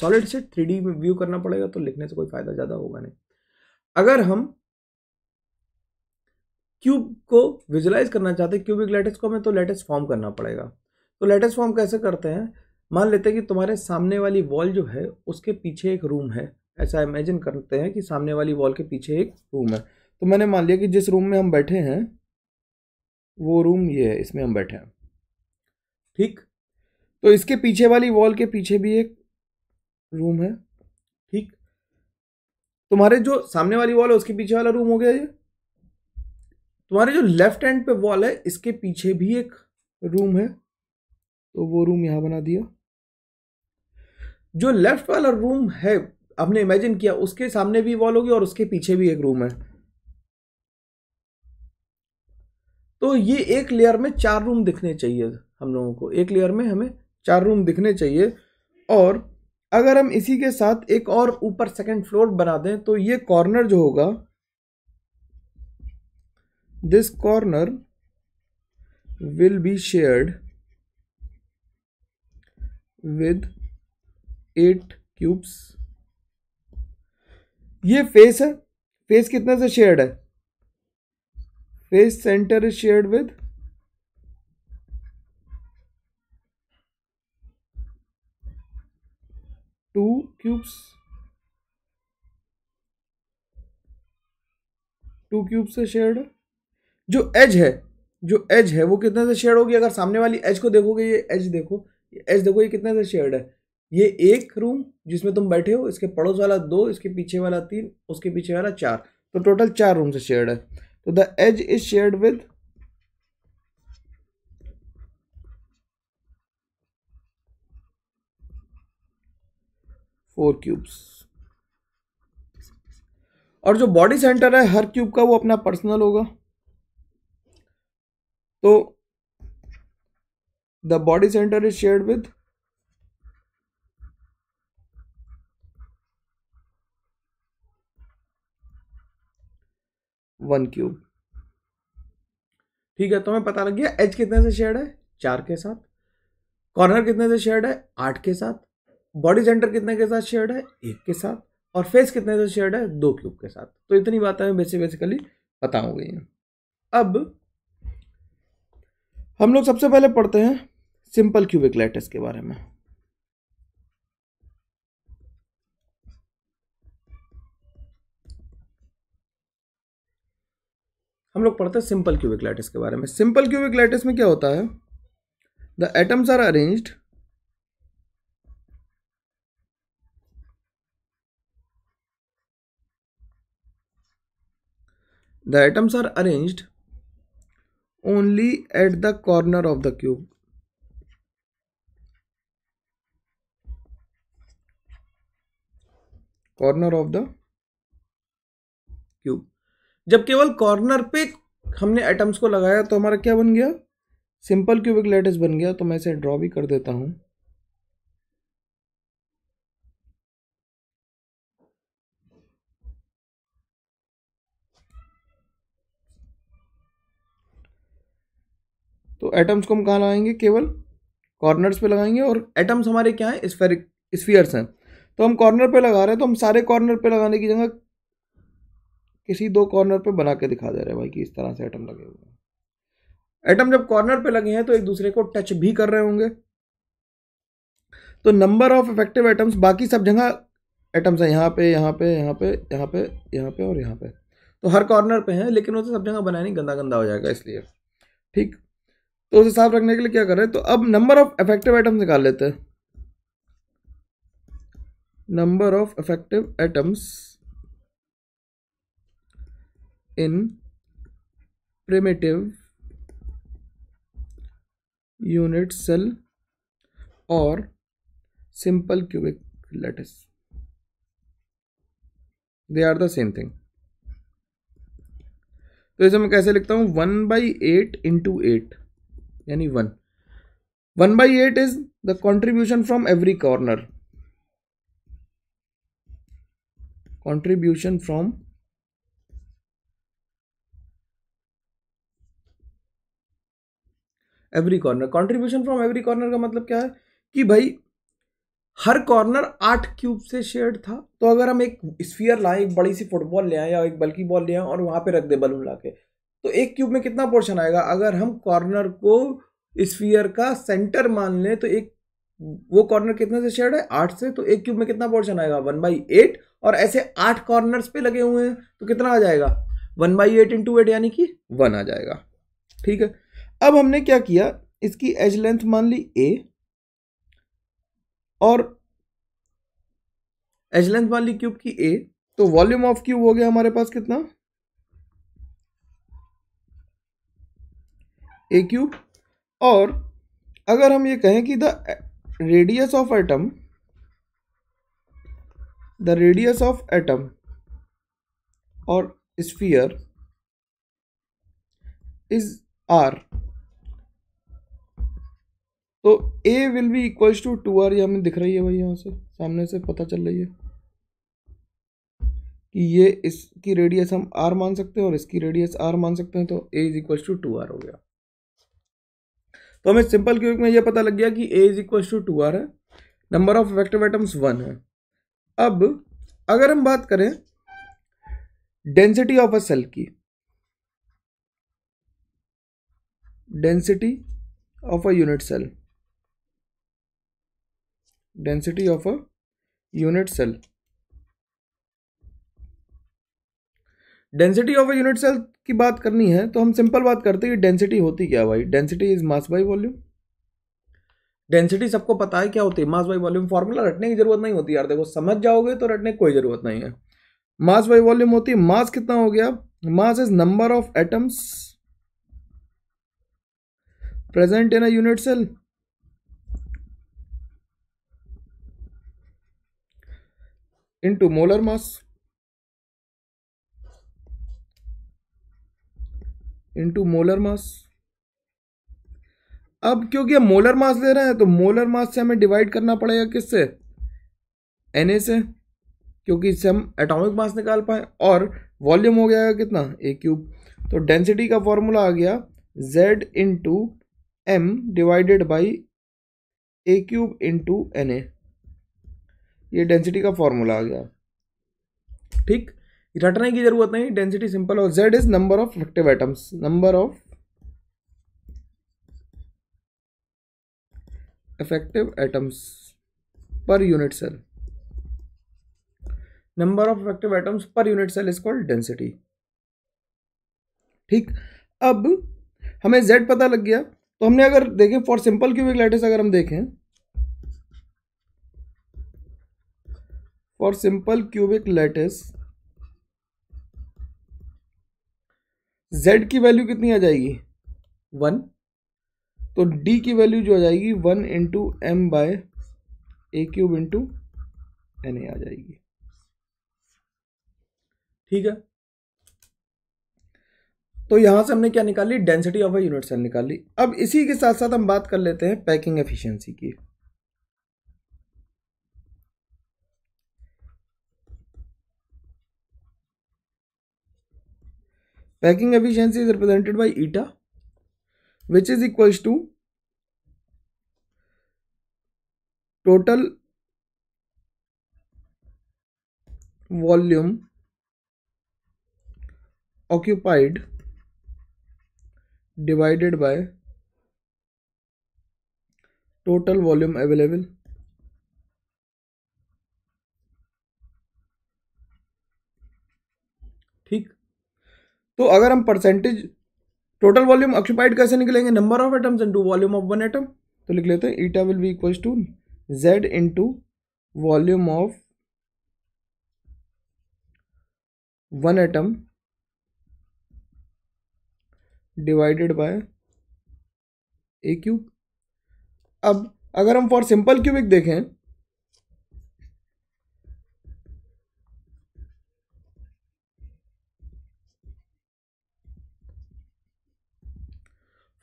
सॉलिड से थ्री में व्यू करना पड़ेगा तो लिखने से कोई फ़ायदा ज़्यादा होगा नहीं अगर हम क्यूब को विजुलाइज करना चाहते हैं क्यूबिक लेटेस्ट को हमें तो लेटेस्ट फॉर्म करना पड़ेगा तो लेटेस्ट फॉर्म कैसे करते हैं मान लेते हैं कि तुम्हारे सामने वाली वॉल जो है उसके पीछे एक रूम है ऐसा इमेजिन करते हैं कि सामने वाली वॉल के पीछे एक रूम है तो मैंने मान लिया कि जिस रूम में हम बैठे हैं वो रूम ये है इसमें हम बैठे हैं ठीक तो इसके पीछे वाली वॉल के पीछे भी एक रूम है ठीक तुम्हारे जो सामने वाली वॉल है उसके पीछे वाला रूम हो गया ये तुम्हारे जो लेफ्ट एंड पे वॉल है इसके पीछे भी एक रूम है तो वो रूम यहाँ बना दिया जो लेफ्ट वाला रूम है आपने इमेजिन किया उसके सामने भी वॉल होगी और उसके पीछे भी एक रूम है तो ये एक लेयर में चार रूम दिखने चाहिए हम लोगों को एक लेयर में हमें चार रूम दिखने चाहिए और अगर हम इसी के साथ एक और ऊपर सेकंड फ्लोर बना दें तो ये कॉर्नर जो होगा this corner will be shared with eight cubes ये फेस है फेस कितने से शेयर्ड है face centre is shared with two cubes two cube से शेयर्ड है जो एज है जो एज है वो कितने से शेयर होगी अगर सामने वाली एज को देखोगे ये एज देखो ये एज देखो ये कितने से शेयर्ड है ये एक रूम जिसमें तुम बैठे हो इसके पड़ोस वाला दो इसके पीछे वाला तीन उसके पीछे वाला चार तो टोटल चार रूम से शेयर्ड है तो the edge is shared with four cubes और जो बॉडी सेंटर है हर क्यूब का वो अपना पर्सनल होगा तो the body centre is shared with one cube ठीक है तो हमें पता लग गया एच कितने से शेयर है चार के साथ कॉर्नर कितने से शेयर्ड है आठ के साथ बॉडी सेंटर कितने के साथ शेयर है एक के साथ और फेस कितने से शेयर है दो क्यूब के साथ तो इतनी बातें हमें बेसिक बेसिकली पता हो गई हैं अब हम लोग सबसे पहले पढ़ते हैं सिंपल क्यूबिक लैटिस के बारे में हम लोग पढ़ते हैं सिंपल क्यूबिक लैटिस के बारे में सिंपल क्यूबिक लैटिस में क्या होता है the atoms are arranged the atoms are arranged only at the corner of the cube. Corner of the cube जब केवल कॉर्नर पे हमने एटम्स को लगाया तो हमारा क्या बन गया सिंपल क्यूबिक लेटेस्ट बन गया तो मैं इसे ड्रॉ भी कर देता हूं एटम्स को हम कहाँ लगाएंगे केवल कॉर्नर्स पे लगाएंगे और एटम्स हमारे क्या हैं स्फेरिक स्फीयर्स हैं तो हम कॉर्नर पे लगा रहे हैं तो हम सारे कॉर्नर पे लगाने की जगह किसी दो कॉर्नर पे बना के दिखा दे रहे हैं भाई कि इस तरह से एटम लगे हुए हैं एटम जब कॉर्नर पे लगे हैं तो एक दूसरे को टच भी कर रहे होंगे तो नंबर ऑफ इफेक्टिव एटम्स बाकी सब जगह एटम्स हैं यहाँ पे यहाँ पे यहाँ पे यहाँ पे यहाँ पे और यहाँ पे तो हर कॉर्नर पे हैं लेकिन वो तो सब जगह बनाया नहीं गंदा गंदा हो जाएगा इसलिए ठीक तो उसे साफ रखने के लिए क्या कर रहे हैं तो अब नंबर ऑफ इफेक्टिव आइटम्स निकाल लेते हैं number of effective atoms in primitive unit cell और simple cubic lattice they are the same thing तो इसे मैं कैसे लिखता हूं one by eight into eight यानी one one by eight is the contribution from every corner contribution from every corner contribution from every corner का मतलब क्या है कि भाई हर कॉर्नर आठ क्यूब से शेड था तो अगर हम एक स्फीयर लाएं एक बड़ी सी फुटबॉल ले आए या एक बल्कि बॉल ले आए और वहां पे रख दे बलून ला के तो एक क्यूब में कितना पोर्शन आएगा अगर हम कॉर्नर को स्फीयर का सेंटर मान लें तो एक वो कॉर्नर कितने से शेड है आठ से तो एक क्यूब में कितना पोर्शन आएगा वन बाई एट और ऐसे आठ कॉर्नर्स पे लगे हुए हैं तो कितना आ जाएगा one by eight into eight यानी कि वन आ जाएगा ठीक है अब हमने क्या किया इसकी एज लेंथ मान ली ए और एज लेंथ मान ली क्यूब की ए तो वॉल्यूम ऑफ क्यूब हो गया हमारे पास कितना ए क्यूब और अगर हम ये कहें कि the radius of atom the radius of atom और स्फीयर इज आर तो a will be equal to two r ये हमें दिख रही है भाई यहां से सामने से पता चल रही है कि ये इसकी रेडियस हम आर मान सकते हैं और इसकी रेडियस आर मान सकते हैं तो ए is equal to two r हो गया तो हमें सिंपल क्यूबिक में ये पता लग गया कि a is equal to two r है number of vector items one है अब अगर हम बात करें डेंसिटी ऑफ अ सेल की density of a unit cell density of a unit cell density of a unit cell की बात करनी है तो हम सिंपल बात करते हैं कि डेंसिटी होती क्या भाई density is mass by volume density सबको पता है क्या होती है मास बाई वॉल्यूम फॉर्मूला रटने की जरूरत नहीं होती यार देखो समझ जाओगे तो रटने की कोई जरूरत नहीं है मास बाई वॉल्यूम होती है मास कितना हो गया mass is number of atoms present in a unit cell into molar mass into molar mass अब क्योंकि हम मोलर मास ले रहे हैं तो मोलर मास से हमें डिवाइड करना पड़ेगा किससे एन से क्योंकि इससे हम एटॉमिक मास निकाल पाए और वॉल्यूम हो गया कितना ए क्यूब तो डेंसिटी का फॉर्मूला आ गया Z into m divided by a cube into N A density का फॉर्मूला आ गया ठीक रटने की जरूरत नहीं डेंसिटी सिंपल और Z is number of effective atoms number of effective atoms per unit cell number of effective atoms per unit cell is called density ठीक अब हमें z पता लग गया तो हमने अगर देखें फॉर सिंपल क्यूबिक लैटिस अगर हम देखें for simple cubic lattice Z की वैल्यू कितनी आ जाएगी वन तो डी की वैल्यू जो आ जाएगी one into m by a cube into N A आ जाएगी ठीक है तो यहां से हमने क्या निकाली density of a unit cell निकाली अब इसी के साथ साथ हम बात कर लेते हैं पैकिंग एफिशिएंसी की packing efficiency is represented by eta which is equals to total volume occupied divided by total volume available तो अगर हम परसेंटेज टोटल वॉल्यूम ऑक्यूपाइड कैसे निकलेंगे number of atoms into volume of one atom तो लिख लेते हैं eta will be equal to Z into volume of one atom divided by a cube अब अगर हम फॉर सिंपल क्यूबिक देखें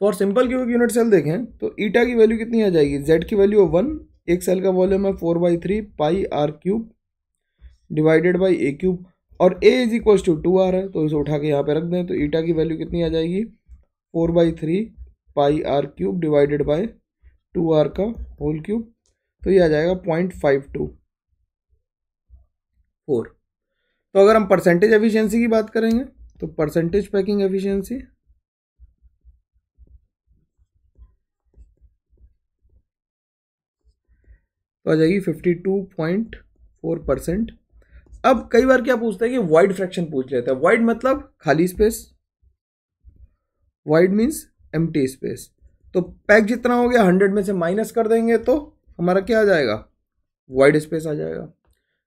for simple cubic unit cell देखें तो ईटा की वैल्यू कितनी आ जाएगी जेड की वैल्यू वन एक सेल का वॉल्यूम है four by three pi r cube divided by a cube और ए is equal to two r है तो इसे उठा के यहाँ पे रख दें तो ईटा की वैल्यू कितनी आ जाएगी four by three pi r cube divided by two r का होल क्यूब तो ये आ जाएगा पॉइंट फाइव टू फोर तो अगर हम परसेंटेज एफिशिएंसी की बात करेंगे तो परसेंटेज पैकिंग एफिशिएंसी तो आ जाएगी fifty two point four percent अब कई बार क्या पूछते हैं कि वाइड फ्रैक्शन पूछ लेते हैं वाइड मतलब खाली स्पेस वाइड मीन्स एम स्पेस तो पैक जितना हो गया हंड्रेड में से माइनस कर देंगे तो हमारा क्या आ जाएगा वाइड स्पेस आ जाएगा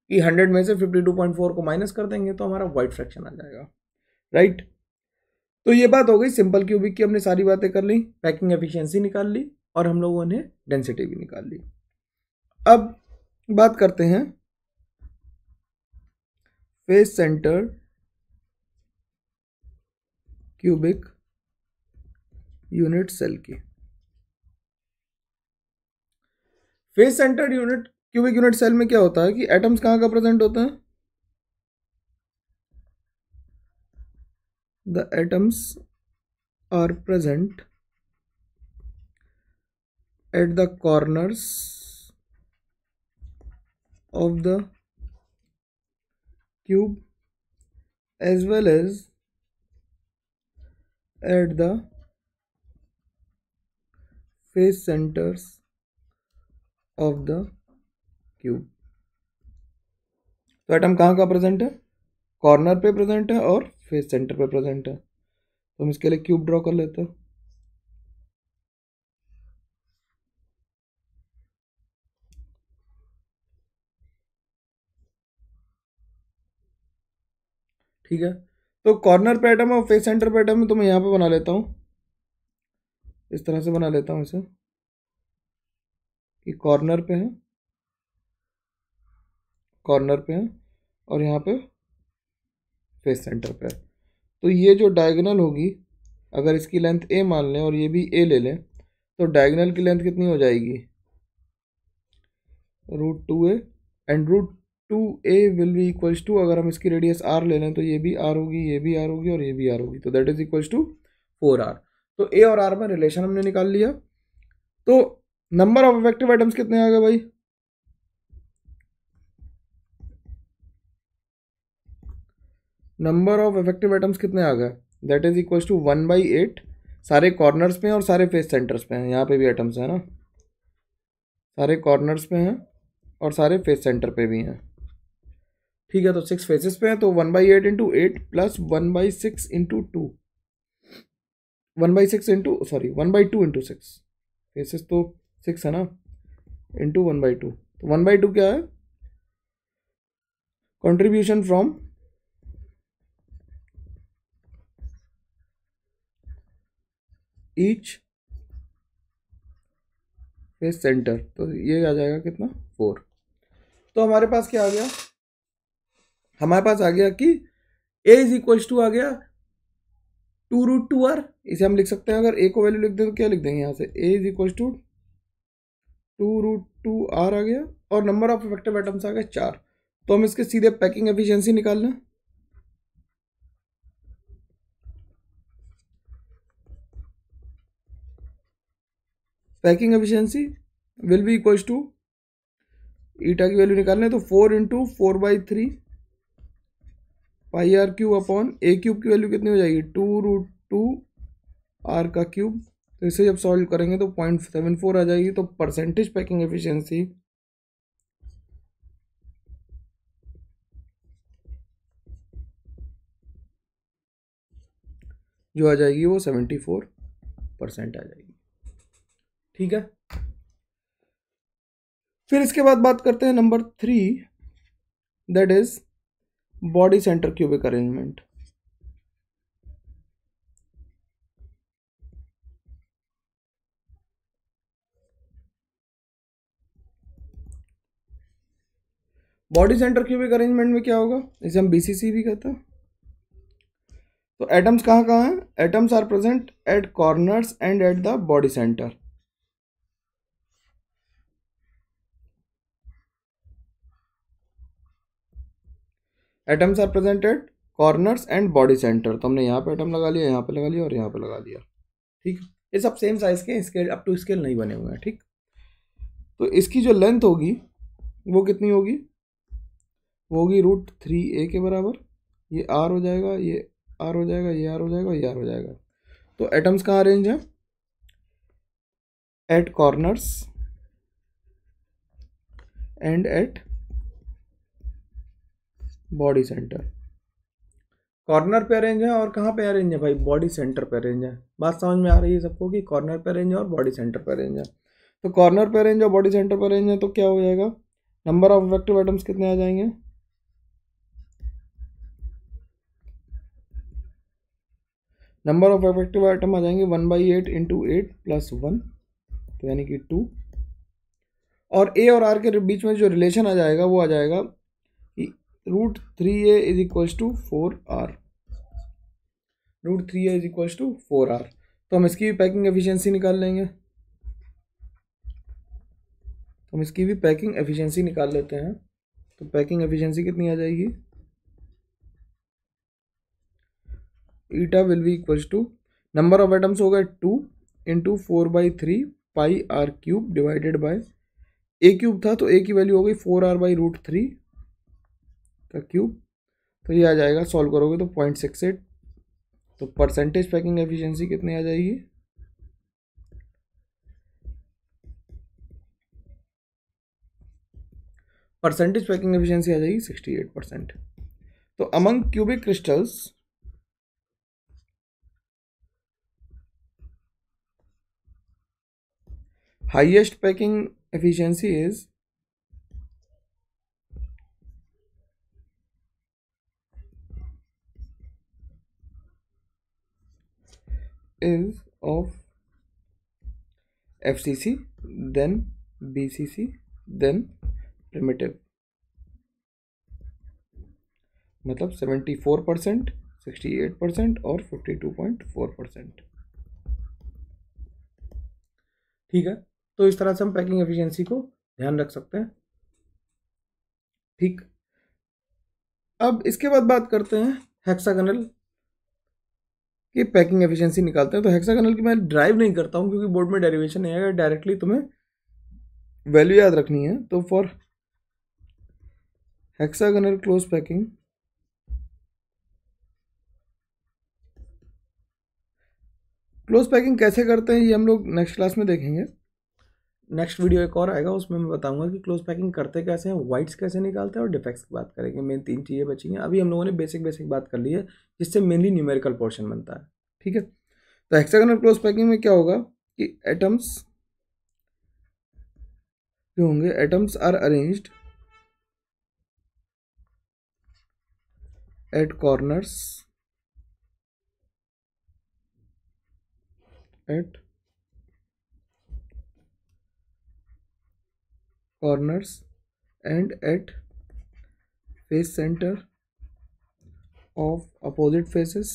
कि हंड्रेड में से फिफ्टी टू पॉइंट फोर को माइनस कर देंगे तो हमारा वाइड फ्रैक्शन आ जाएगा राइट तो ये बात हो गई सिंपल क्यूबिक की हमने सारी बातें कर ली पैकिंग एफिशिएंसी निकाल ली और हम लोगों ने डेंसिटी भी निकाल ली अब बात करते हैं face centre cubic unit cell की face centre unit cubic unit cell में क्या होता है कि एटम्स कहां का प्रेजेंट होते हैं the atoms are present at the corners of the cube as well as at the face centers of the cube तो एटम कहाँ का प्रेजेंट है कॉर्नर पे प्रेजेंट है और फेस सेंटर पे प्रेजेंट है तो हम इसके लिए क्यूब ड्रॉ कर लेते हैं ठीक है तो कॉर्नर पे आइटम और फेस सेंटर पे आइटम तो मैं यहाँ पे बना लेता हूँ इस तरह से बना लेता हूँ इसे कि कॉर्नर पे है कॉर्नर पे है और यहाँ पे फेस सेंटर पे है तो ये जो डायगोनल होगी अगर इसकी लेंथ ए मान लें और ये भी ए ले लें तो डायगोनल की लेंथ कितनी हो जाएगी root two a and root two a will be equals to अगर हम इसकी रेडियस आर ले लें तो ये भी आर होगी ये भी आर होगी और ये भी आर होगी तो that is equals to four r तो ए और आर में रिलेशन हमने निकाल लिया तो नंबर ऑफ इफेक्टिव आइटम्स कितने आ गए भाई नंबर ऑफ इफेक्टिव आइटम्स कितने आ गए that is equals to one by eight सारे कॉर्नर्स पे हैं और सारे फेस सेंटर्स पे हैं यहाँ पे भी आइटम्स हैं ना सारे कॉर्नर्स पे हैं और सारे फेस सेंटर पे भी हैं ठीक है तो सिक्स फेसेस पे हैं तो one by eight into eight plus one by six into two one by six into sorry one by two into six faces तो सिक्स है ना इंटू वन बाई टू तो वन बाई टू क्या है contribution from each face centre तो ये आ जाएगा कितना फोर तो हमारे पास क्या आ गया हमारे पास आ गया कि ए इज इक्वल टू आ गया टू रूट टू आर इसे हम लिख सकते हैं अगर ए को वैल्यू लिख दें तो क्या लिख देंगे यहाँ से a is equal to two root two r आ गया और नंबर ऑफ इफेक्टिव आइटम्स आ गया चार तो हम इसके सीधे पैकिंग एफिशिएंसी निकाल लें packing efficiency will be equal to eta की वैल्यू निकालने तो four into four by three pi r cube upon a cube की वैल्यू कितनी हो जाएगी टू रूट टू आर का क्यूब तो इसे जब सॉल्व करेंगे तो पॉइंट सेवन फोर आ जाएगी तो परसेंटेज पैकिंग एफिशिएंसी जो आ जाएगी वो सेवेंटी फोर परसेंट आ जाएगी ठीक है फिर इसके बाद बात करते हैं number three that is body centre cubic arrangement body centre cubic arrangement में क्या होगा इसे हम बीसीसी भी कहते हैं तो एटम्स कहाँ कहाँ हैं atoms are present at corners and at the body centre atoms are presented corners and body centre तो हमने यहाँ पे एटम लगा लिया यहाँ पे लगा लिया और यहाँ पे लगा लिया ठीक ये सब सेम साइज के स्केल अप टू स्केल नहीं बने हुए हैं ठीक तो इसकी जो लेंथ होगी वो कितनी होगी वो होगी रूट थ्री ए के बराबर ये आर हो जाएगा ये आर हो जाएगा ये आर हो जाएगा ये आर हो जाएगा तो एटम्स कहाँ अरेंज है at corners and at body centre corner पे अरेंज है और कहाँ पे अरेंज है भाई बॉडी सेंटर पे अरेंज है बात समझ में आ रही है सबको कि कॉर्नर पे अरेंज है और बॉडी सेंटर पे अरेंज है तो कॉर्नर पे अरेंज और बॉडी सेंटर पे अरेंज है तो क्या हो जाएगा नंबर ऑफ इफेक्टिव आइटम्स कितने आ जाएंगे नंबर ऑफ इफेक्टिव आइटम आ जाएंगे one by eight into eight plus one तो यानी कि टू और ए और आर के बीच में जो रिलेशन आ जाएगा वो आ जाएगा root three a is equals to four r root three a is equals to four r तो हम इसकी भी पैकिंग एफिशिएंसी निकाल लेंगे तो हम इसकी भी पैकिंग एफिशिएंसी निकाल लेते हैं तो पैकिंग एफिशिएंसी कितनी आ जाएगी eta will be equals to number of atoms हो गए two into four by three pi r cube divided by a cube था तो ए की वैल्यू हो गई four r by root three का क्यूब तो ये आ जाएगा सॉल्व करोगे तो पॉइंट सिक्स एट तो परसेंटेज पैकिंग एफिशिएंसी कितनी आ जाएगी परसेंटेज पैकिंग एफिशिएंसी आ जाएगी सिक्सटी एट परसेंट तो among cubic crystals highest packing efficiency is is of fcc then bcc then primitive मतलब 74 परसेंट सिक्सटी एट परसेंट और fifty two point four percent ठीक है तो इस तरह से हम पैकिंग एफिशिएंसी को ध्यान रख सकते हैं ठीक अब इसके बाद बात करते हैं हेक्सागनल कि पैकिंग एफिशिएंसी निकालते हैं तो कनल की मैं ड्राइव नहीं करता हूँ क्योंकि बोर्ड में डेरिवेशन नहीं आएगा डायरेक्टली तुम्हें वैल्यू याद रखनी है तो for hexagonal close packing close packing कैसे करते हैं ये हम लोग नेक्स्ट क्लास में देखेंगे नेक्स्ट वीडियो एक और आएगा उसमें मैं बताऊंगा कि क्लोज पैकिंग करते कैसे हैं वाइट्स कैसे निकालते हैं और डिफेक्ट्स की बात करेंगे मेन तीन चीज़ें बची हैं अभी हम लोगों ने बेसिक बेसिक बात कर ली है जिससे मेनली न्यूमेरिकल पोर्शन बनता है ठीक है तो हेक्सागोनल क्लोज पैकिंग में क्या होगा कि एटम्स जो होंगे atoms are arrange at corners at corners and at face center of opposite faces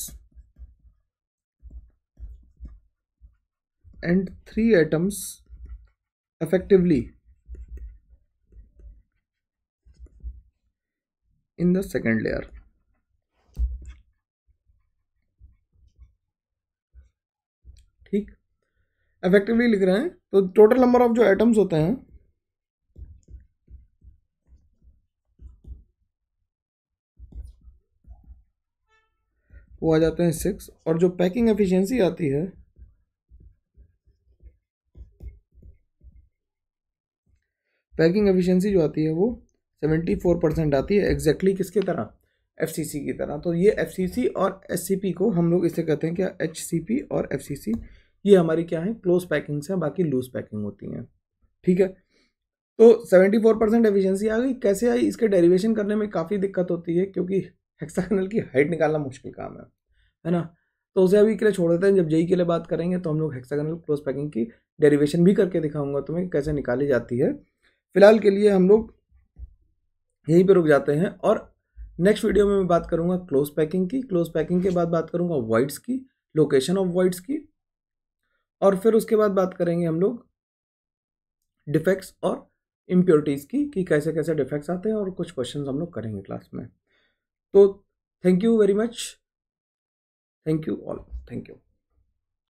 and three atoms effectively in the second layer ठीक इफेक्टिवली लिख रहे हैं तो टोटल नंबर ऑफ जो एटम्स होते हैं वो आ जाते हैं सिक्स और जो पैकिंग एफिशिएंसी आती है पैकिंग एफिशिएंसी जो आती है वो सेवेंटी फोर परसेंट आती है एग्जैक्टली exactly किसके तरह एफ की तरह तो ये एफ और एस को हम लोग इसे कहते हैं क्या एच और एफ ये हमारी क्या है क्लोज पैकिंग्स हैं बाकी लूज पैकिंग होती हैं ठीक है तो सेवेंटी फोर परसेंट एफिशियंसी आ गई कैसे आई इसके डेरिवेशन करने में काफ़ी दिक्कत होती है क्योंकि हेक्सागनल की हाइट निकालना मुश्किल काम है है ना तो उसे अभी के लिए छोड़ देते हैं जब जेई e e के लिए बात करेंगे तो हम लोग हेक्सागनल क्लोज पैकिंग की डेरिवेशन भी करके दिखाऊंगा तुम्हें कैसे निकाली जाती है फिलहाल के लिए हम लोग यहीं पर रुक जाते हैं और नेक्स्ट वीडियो में मैं बात करूंगा क्लोज पैकिंग की क्लोज पैकिंग के बाद बात करूंगा वाइड्स की लोकेशन ऑफ वाइड्स की और फिर उसके बाद बात करेंगे हम लोग डिफेक्ट्स और इम्प्योरिटीज़ की कि कैसे कैसे डिफेक्ट्स आते हैं और कुछ क्वेश्चन हम लोग करेंगे क्लास में तो thank you very much thank you all thank you